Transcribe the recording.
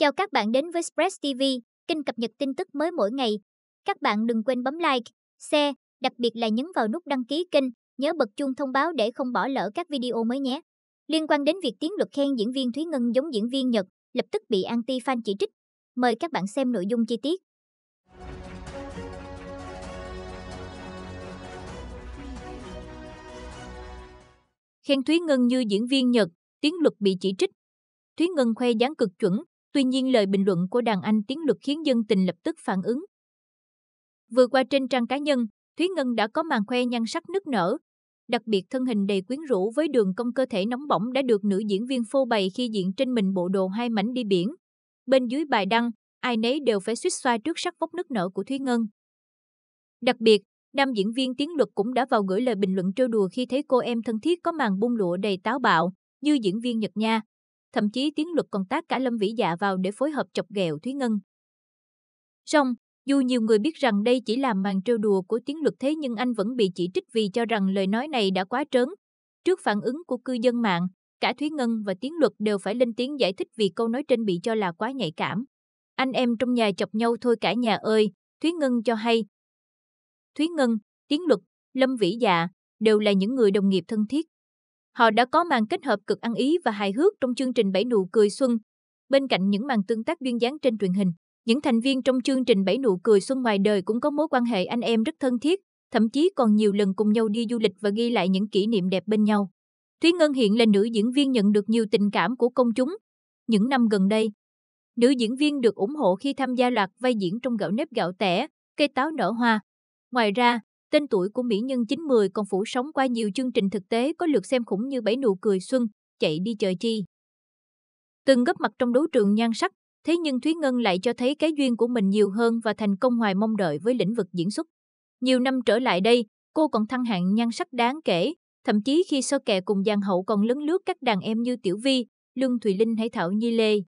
Chào các bạn đến với Express TV, kênh cập nhật tin tức mới mỗi ngày. Các bạn đừng quên bấm like, share, đặc biệt là nhấn vào nút đăng ký kênh, nhớ bật chuông thông báo để không bỏ lỡ các video mới nhé. Liên quan đến việc Tiến Luật khen diễn viên Thúy Ngân giống diễn viên Nhật, lập tức bị anti-fan chỉ trích. Mời các bạn xem nội dung chi tiết. Khen Thúy Ngân như diễn viên Nhật, Tiến Luật bị chỉ trích. Thúy Ngân khoe dáng cực chuẩn, Tuy nhiên lời bình luận của đàn anh tiếng luật khiến dân tình lập tức phản ứng. Vừa qua trên trang cá nhân, Thúy Ngân đã có màn khoe nhan sắc nức nở. Đặc biệt thân hình đầy quyến rũ với đường cong cơ thể nóng bỏng đã được nữ diễn viên phô bày khi diện trên mình bộ đồ hai mảnh đi biển. Bên dưới bài đăng, ai nấy đều phải suýt xoa trước sắc vóc nức nở của Thúy Ngân. Đặc biệt, nam diễn viên tiếng luật cũng đã vào gửi lời bình luận trêu đùa khi thấy cô em thân thiết có màn bung lụa đầy táo bạo, như diễn viên Nhật Nha, thậm chí tiến luật còn tác cả Lâm Vĩ Dạ vào để phối hợp chọc ghẹo Thúy Ngân. Song, dù nhiều người biết rằng đây chỉ là màn trêu đùa của tiến luật thế nhưng anh vẫn bị chỉ trích vì cho rằng lời nói này đã quá trớn. Trước phản ứng của cư dân mạng, cả Thúy Ngân và tiến luật đều phải lên tiếng giải thích vì câu nói trên bị cho là quá nhạy cảm. Anh em trong nhà chọc nhau thôi cả nhà ơi, Thúy Ngân cho hay. Thúy Ngân, tiến luật, Lâm Vĩ Dạ đều là những người đồng nghiệp thân thiết. Họ đã có màn kết hợp cực ăn ý và hài hước trong chương trình Bảy nụ cười xuân. Bên cạnh những màn tương tác duyên dáng trên truyền hình, những thành viên trong chương trình Bảy nụ cười xuân ngoài đời cũng có mối quan hệ anh em rất thân thiết, thậm chí còn nhiều lần cùng nhau đi du lịch và ghi lại những kỷ niệm đẹp bên nhau. Thúy Ngân hiện là nữ diễn viên nhận được nhiều tình cảm của công chúng. Những năm gần đây, nữ diễn viên được ủng hộ khi tham gia loạt vai diễn trong gạo nếp gạo tẻ, cây táo nở hoa. Ngoài ra, Tên tuổi của mỹ nhân 90 còn phủ sóng qua nhiều chương trình thực tế có lượt xem khủng như bảy nụ cười xuân, chạy đi chờ chi. Từng góp mặt trong đấu trường nhan sắc, thế nhưng Thúy Ngân lại cho thấy cái duyên của mình nhiều hơn và thành công ngoài mong đợi với lĩnh vực diễn xuất. Nhiều năm trở lại đây, cô còn thăng hạng nhan sắc đáng kể, thậm chí khi so kè cùng Giang Hậu còn lấn lướt các đàn em như Tiểu Vi, Lương Thùy Linh hay Thảo Nhi Lê.